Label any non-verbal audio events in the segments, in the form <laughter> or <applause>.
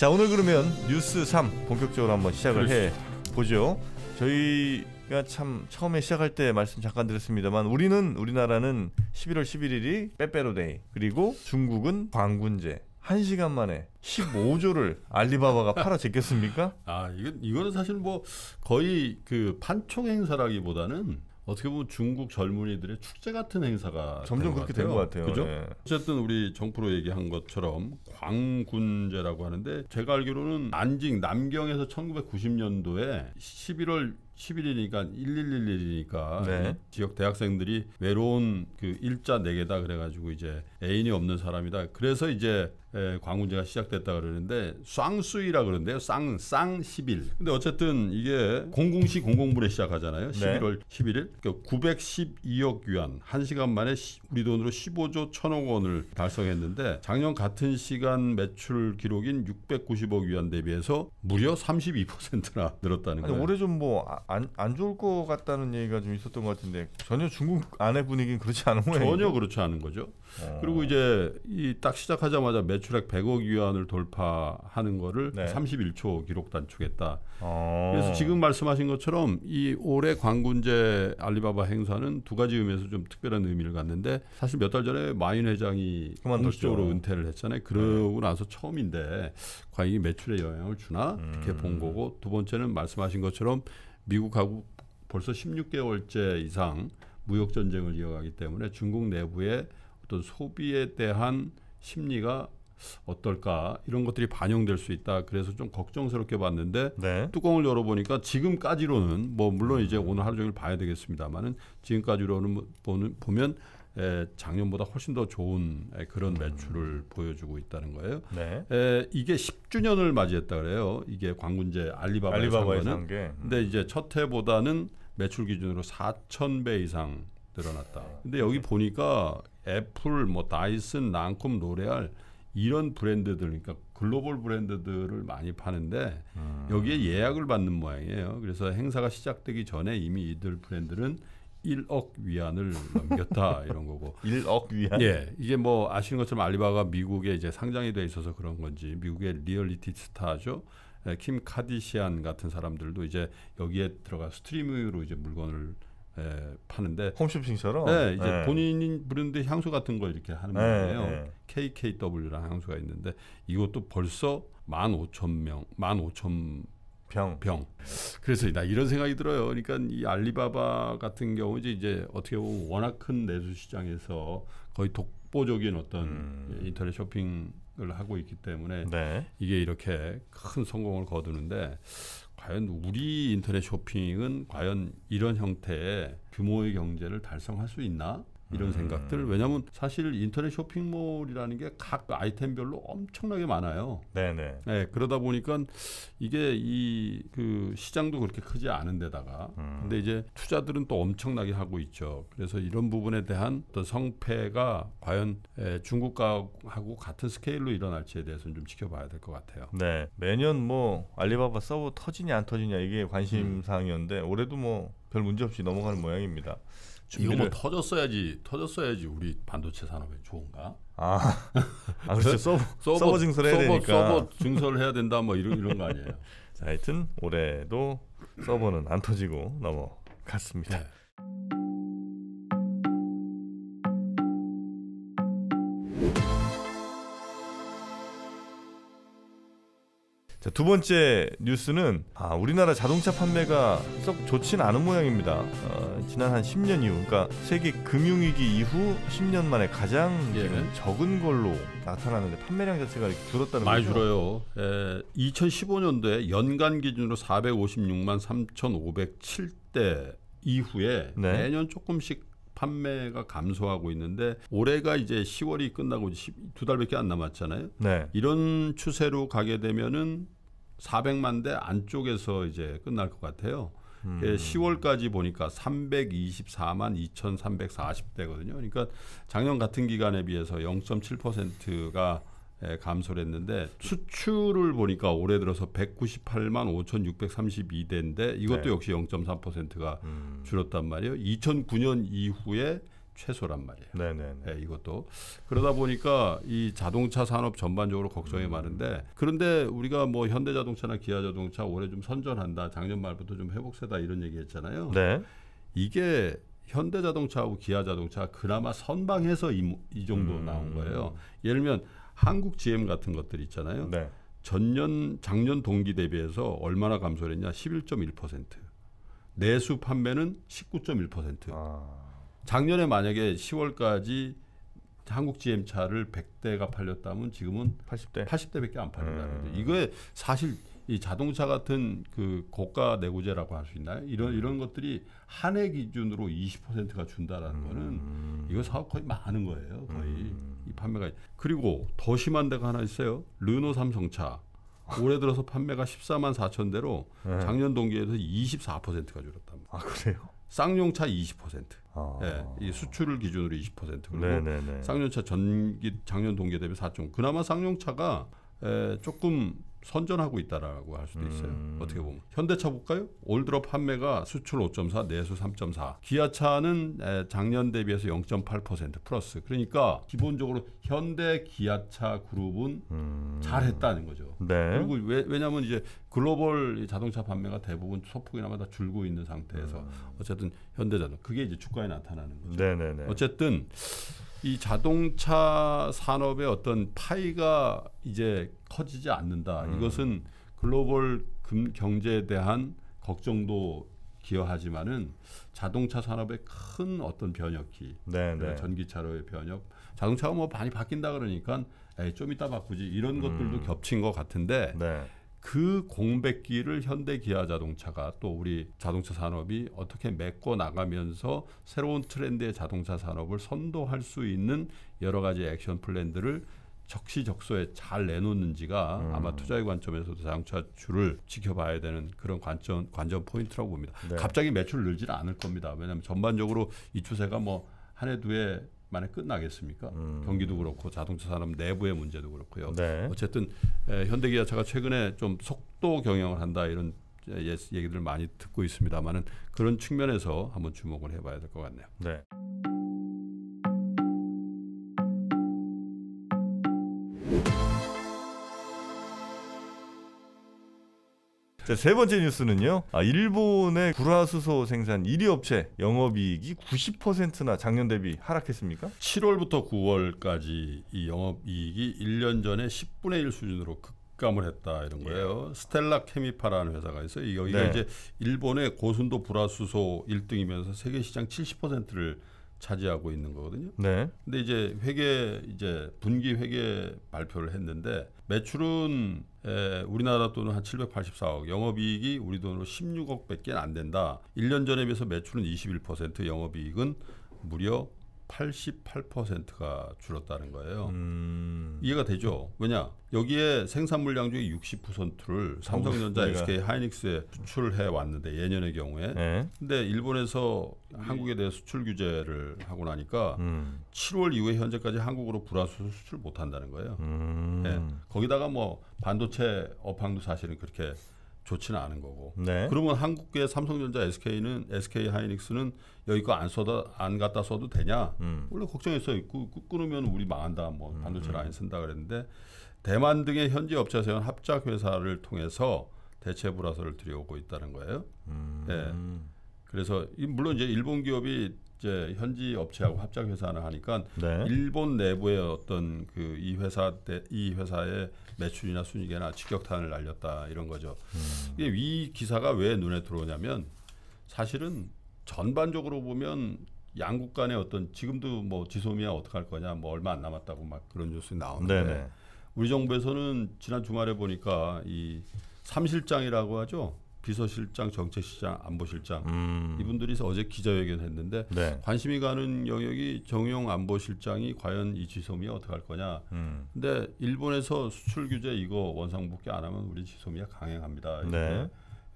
자 오늘 그러면 뉴스 3 본격적으로 한번 시작을 그렇죠. 해 보죠. 저희가 참 처음에 시작할 때 말씀 잠깐 드렸습니다만 우리는 우리나라는 11월 11일이 빼빼로데이 그리고 중국은 광군제 1시간 만에 15조를 알리바바가 팔아 제꼈습니까? 아, 이건 이거는 사실 뭐 거의 그 판촉 행사라기보다는 어떻게 보면 중국 젊은이들의 축제 같은 행사가 점점 그렇게 된 것 같아요. 그죠? 네. 어쨌든 우리 정프로 얘기한 것처럼 광군제라고 하는데 제가 알기로는 난징 남경에서 1990년도에 11월 11일이니까 1111이니까 네. 지역 대학생들이 외로운 그 일자 4 개다 그래가지고 이제 애인이 없는 사람이다. 그래서 이제 예, 광운제가 시작됐다 그러는데 쌍수이라 그러는데요. 쌍, 쌍 11. 근데 어쨌든 이게 공공시 공공부에 시작하잖아요. 11월 네. 11일. 그러니까 912억 위안. 한시간 만에 시, 우리 돈으로 15조 1000억 원을 달성했는데 작년 같은 시간 매출 기록인 690억 위안 대비해서 무려 32%나 늘었다는 거예요. 올해 좀뭐 아, 안, 안 좋을 것 같다는 얘기가 좀 있었던 것 같은데 전혀 중국 안의 분위기는 그렇지 않은 거예요. 전혀 그렇지 않은 거죠. 어. 그리고 이제 이 딱 시작하자마자 매출액 100억 위안을 돌파하는 거를 네. 31초 기록 단축했다. 어. 그래서 지금 말씀하신 것처럼 이 올해 광군제 알리바바 행사는 두 가지 의미에서 좀 특별한 의미를 갖는데 사실 몇 달 전에 마인 회장이 공식적으로 은퇴를 했잖아요. 그러고 네. 나서 처음인데 과연 이 매출에 영향을 주나 음. 이렇게 본 거고 두 번째는 말씀하신 것처럼 미국하고 벌써 16개월째 이상 무역 전쟁을 이어가기 때문에 중국 내부의 어떤 소비에 대한 심리가 어떨까 이런 것들이 반영될 수 있다 그래서 좀 걱정스럽게 봤는데 네. 뚜껑을 열어보니까 지금까지로는 뭐 물론 이제 오늘 하루 종일 봐야 되겠습니다만은 지금까지로는 뭐 보는 보면 작년보다 훨씬 더 좋은 그런 매출을 음. 보여주고 있다는 거예요. 네. 에, 이게 10주년을 맞이했다 그래요. 이게 광군제 알리바바 알리바바의 산 거는. 음. 근데 이제 첫 해보다는 매출 기준으로 4천 배 이상 늘어났다. 근데 여기 음. 보니까 애플, 뭐 다이슨, 랑콤, 로레알 이런 브랜드들 그러니까 글로벌 브랜드들을 많이 파는데 음. 여기에 예약을 받는 모양이에요. 그래서 행사가 시작되기 전에 이미 이들 브랜드는 1억 위안을 넘겼다 <laughs> 이런 거고. 1억 위안. 예, 이게 뭐 아시는 것처럼 알리바가 미국에 이제 상장이 돼 있어서 그런 건지 미국의 리얼리티 스타죠. 예, 킴 카디시안 같은 사람들도 이제 여기에 들어가 스트리밍으로 이제 물건을 예, 파는데 홈쇼핑처럼. 네, 이제 예. 본인이 브랜드 향수 같은 걸 이렇게 하는 예, 거예요. 예. KKW라는 향수가 있는데 이것도 벌써 15,000명, 15,000 병. 병. 그래서 나 이런 생각이 들어요. 그러니까 이 알리바바 같은 경우 이제, 이제 어떻게 보면 워낙 큰 내수 시장에서 거의 독보적인 어떤 음. 인터넷 쇼핑을 하고 있기 때문에 네. 이게 이렇게 큰 성공을 거두는데 과연 우리 인터넷 쇼핑은 과연 이런 형태의 규모의 경제를 달성할 수 있나? 이런 음. 생각들 왜냐하면 사실 인터넷 쇼핑몰이라는 게 각 아이템별로 엄청나게 많아요. 네네. 네, 그러다 보니까 이게 이 그 시장도 그렇게 크지 않은 데다가 음. 근데 이제 투자들은 또 엄청나게 하고 있죠. 그래서 이런 부분에 대한 어떤 성패가 과연 에, 중국하고 같은 스케일로 일어날지에 대해서는 좀 지켜봐야 될 것 같아요. 네, 매년 뭐 알리바바 서버 터지냐 안 터지냐 이게 관심사항이었는데 올해도 뭐 별 문제 없이 넘어가는 모양입니다. 준비를... 이거 뭐 터졌어야지 터졌어야지 우리 반도체 산업에 좋은가? 아, 아 그렇죠. 서버, <laughs> 서버, 서버 증설해야 서버, 되니까 서버 증설을 해야 된다 뭐 이런 이런 거 아니에요? <laughs> 자, 하여튼 올해도 서버는 안 터지고 넘어갔습니다. 네. 자, 두 번째 뉴스는 아, 우리나라 자동차 판매가 썩 좋진 않은 모양입니다. 어, 지난 한 10년 이후, 그러니까 세계 금융위기 이후 10년 만에 가장 예. 적은 걸로 나타나는데 판매량 자체가 이렇게 줄었다는 많이 거죠? 줄어요. 에, 예. 2015년도에 연간 기준으로 456만 3,507대 이후에 네. 매년 조금씩 판매가 감소하고 있는데 올해가 이제 10월이 끝나고 1두 달밖에 안 남았잖아요. 네. 이런 추세로 가게 되면은 400만 대 안쪽에서 이제 끝날 것 같아요. 음. 10월까지 예, 보니까 324만 2,340대거든요. 그러니까 작년 같은 기간에 비해서 0.7%가 예, 감소를 했는데 수출을 보니까 올해 들어서 198만 5,632대인데 이것도 네. 역시 0.3%가 음. 줄었단 말이에요. 2009년 이후에 최소란 말이에요. 네네 네, 예, 이것도 그러다 보니까 이 자동차 산업 전반적으로 걱정이 음. 많은데 그런데 우리가 뭐 현대자동차나 기아자동차 올해 좀 선전한다, 작년 말부터 좀 회복세다 이런 얘기했잖아요. 네. 이게 현대자동차하고 기아자동차 그나마 선방해서 이, 이 정도 음. 나온 거예요. 예를 들면 한국 GM 같은 것들 있잖아요. 네. 전년 작년 동기 대비해서 얼마나 감소를 했냐? 11.1%. 내수 판매는 19.1%. 아. 작년에 만약에 10월까지 한국 GM 차를 100대가 팔렸다면 지금은 80대 80대밖에 안 팔린다는 거 음. 이거에 사실 이 자동차 같은 그 고가 내구재라고 할 수 있나요? 이런 음. 이런 것들이 한 해 기준으로 20%가 준다라는 음. 거는 이거 사업 거의 많은 거예요. 거의. 음. 이 판매가 그리고 더 심한 데가 하나 있어요. 르노 삼성차 올해 들어서 판매가 14만 4천 대로 네. 작년 동기에서 24%가 줄었답니다. 아 그래요? 쌍용차 20%, 아. 예, 이 수출을 기준으로 20% 그리고 네네네. 네, 네. 쌍용차 전기 작년 동기 대비 4점. 그나마 쌍용차가 에, 예, 조금 선전하고 있다라고 할 수도 있어요. 음. 어떻게 보면 현대차 볼까요? 올드럽 판매가 수출 5.4, 내수 3.4. 기아차는 작년 대비해서 0.8% 플러스. 그러니까 기본적으로 현대 기아차 그룹은 음. 잘했다는 거죠. 네. 그리고 왜, 왜냐하면 이제 글로벌 자동차 판매가 대부분 소폭이나마 다 줄고 있는 상태에서 음. 어쨌든 현대자동차 그게 이제 주가에 나타나는 거죠. 네네네. 어쨌든. 이 자동차 산업의 어떤 파이가 이제 커지지 않는다. 음. 이것은 글로벌 금, 경제에 대한 걱정도 기여하지만은 자동차 산업의 큰 어떤 변혁기, 네, 네. 네, 전기차로의 변혁, 자동차가 뭐 많이 바뀐다 그러니까 에이, 좀 이따 바꾸지 이런 음. 것들도 겹친 것 같은데 네. 그 공백기를 현대 기아 자동차가 또 우리 자동차 산업이 어떻게 메꿔 나가면서 새로운 트렌드의 자동차 산업을 선도할 수 있는 여러 가지 액션 플랜들을 적시적소에 잘 내놓는지가 음. 아마 투자의 관점에서도 자동차 주를 지켜봐야 되는 그런 관점 관점 포인트라고 봅니다. 네. 갑자기 매출 늘지는 않을 겁니다. 왜냐하면 전반적으로 이 추세가 뭐 한해 두해 만에 끝나겠습니까? 음. 경기도 그렇고 자동차 산업 내부의 문제도 그렇고요. 네. 어쨌든 에, 현대기아차가 최근에 좀 속도 경영을 한다 이런 예, 얘기들을 많이 듣고 있습니다만은 그런 측면에서 한번 주목을 해봐야 될 것 같네요. 네. 자, 세 번째 뉴스는요. 아, 일본의 불화수소 생산 1위 업체 영업이익이 90%나 작년 대비 하락했습니까? 7월부터 9월까지 이 영업이익이 1년 전에 10분의 1 수준으로 급 감을 했다 이런 거예요. 예. 스텔라 케미파라는 회사가 있어요. 여기가 네. 이제 일본의 고순도 불화수소 1등이면서 세계 시장 70%를 차지하고 있는 거거든요. 네. 근데 이제 회계 이제 분기 회계 발표를 했는데 매출은 에, 우리나라 돈은 한 784억, 영업이익이 우리 돈으로 16억밖에 안 된다. 1년 전에 비해서 매출은 21%, 영업이익은 무려 88%가 줄었다는 거예요. 음. 이해가 되죠? 왜냐? 여기에 생산 물량 중에 60%를 어, 삼성전자, SK 하이닉스에 수출해 왔는데 예년의 경우에. 네. 근데 일본에서 한국에 대해 수출 규제를 하고 나니까 음. 7월 이후에 현재까지 한국으로 불화수 수출 못 한다는 거예요. 음. 네. 거기다가 뭐 반도체 업황도 사실은 그렇게 좋지는 않은 거고. 네. 그러면 한국의 삼성전자, SK는 SK 하이닉스는 여기 거안써도안 갖다 써도 되냐? 음. 원래 걱정했어요. 꾸, 끊으면 우리 망한다. 뭐 음. 반도체를 음. 안 쓴다 그랬는데 대만 등의 현지 업체 에서 합작 회사를 통해서 대체 불화설을 들여오고 있다는 거예요. 음. 네. 그래서 물론 이제 일본 기업이 이제 현지 업체하고 합작 회사를 하니까 네. 일본 내부의 어떤 그 이 회사 대, 이 회사의 매출이나 순익이나 직격탄을 날렸다 이런 거죠. 음. 이게 이 기사가 왜 눈에 들어오냐면 사실은 전반적으로 보면 양국 간의 어떤 지금도 뭐 지소미아 어떻게 할 거냐 뭐 얼마 안 남았다고 막 그런 뉴스 나오는데 네네. 우리 정부에서는 지난 주말에 보니까 이 삼실장이라고 하죠. 비서실장, 정책실장, 안보실장 음. 이분들이 어제 기자회견했는데 네. 관심이 가는 영역이 정용 안보실장이 과연 이 지소미에 어떻게 할 거냐. 음. 근데 일본에서 수출 규제 이거 원상복귀 안 하면 우리 지소미아 강행합니다. 이렇게 네.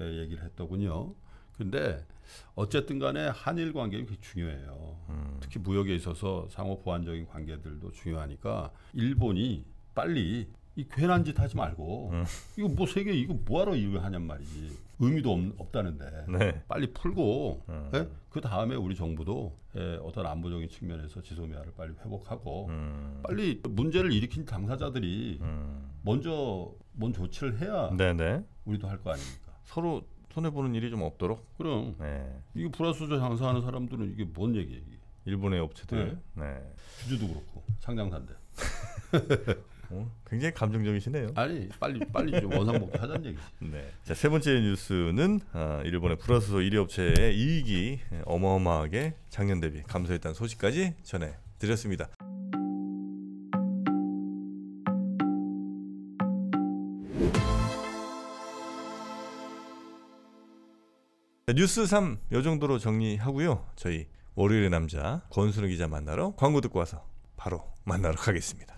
예, 얘기를 했더군요. 근데 어쨌든 간에 한일 관계가 그게 중요해요. 음. 특히 무역에 있어서 상호 보완적인 관계들도 중요하니까 일본이 빨리 이 괜한 짓 하지 말고 음. 이거 뭐 세계 이거 뭐하러 이거 하냔 말이지 의미도 없, 다는데 네. 빨리 풀고 음. 예? 그 다음에 우리 정부도 에, 예, 어떤 안보적인 측면에서 지소미아를 빨리 회복하고 음. 빨리 문제를 일으킨 당사자들이 음. 먼저 뭔 조치를 해야 네네. 네. 우리도 할 거 아닙니까 서로 손해 보는 일이 좀 없도록 그럼 네. 이거 불화수조 장사하는 사람들은 이게 뭔 얘기예요 이게. 일본의 업체들 네. 네. 주주도 그렇고 상장사인데 <laughs> 어, 굉장히 감정적이시네요. 아니 빨리 빨리 좀 원상복귀 하자는 얘기 <laughs> 네. 자세 번째 뉴스는 아, 일본의 플러스소 1위 업체의 이익이 어마어마하게 작년 대비 감소했다는 소식까지 전해 드렸습니다. 뉴스 3요 정도로 정리하고요. 저희 월요일의 남자 권순우 기자 만나러 광고 듣고 와서 바로 만나러 가겠습니다.